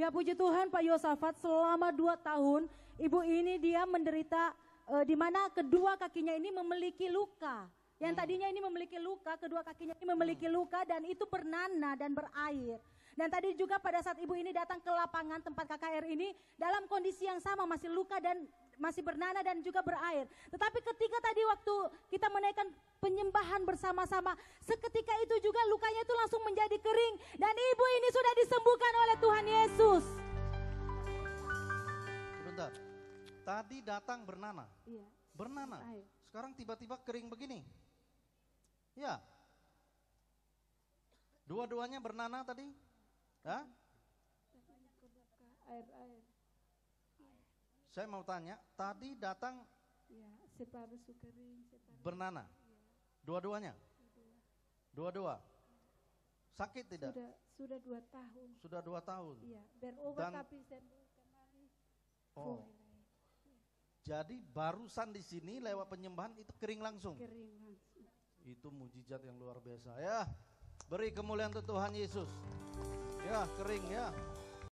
Ya puji Tuhan Pak Yosafat selama dua tahun ibu ini dia menderita e, di mana kedua kakinya ini memiliki luka. Yang hmm. tadinya ini memiliki luka, kedua kakinya ini memiliki hmm. luka dan itu bernanah dan berair. Dan tadi juga pada saat ibu ini datang ke lapangan tempat KKR ini dalam kondisi yang sama masih luka dan masih bernanah dan juga berair. Tetapi ketika tadi waktu kita menaikkan penyembahan bersama-sama, seketika itu dan ibu ini sudah disembuhkan oleh Tuhan Yesus. Sebentar. Tadi datang bernana. Iya. Bernana. Sekarang tiba-tiba kering begini. Ya. Dua-duanya bernana tadi. ya? Air, air. Saya mau tanya, tadi datang ya, separuh kering, separuh bernana. Iya. Dua-duanya. Dua-dua. Sakit tidak? Sudah sudah dua tahun. Sudah dua tahun. Iya, dan obat dan, tapi saya belum kembali. Oh. Jadi barusan di sini lewat penyembahan itu kering langsung. Kering langsung. Itu mujizat yang luar biasa ya. Beri kemuliaan untuk Tuhan Yesus. Ya, kering ya.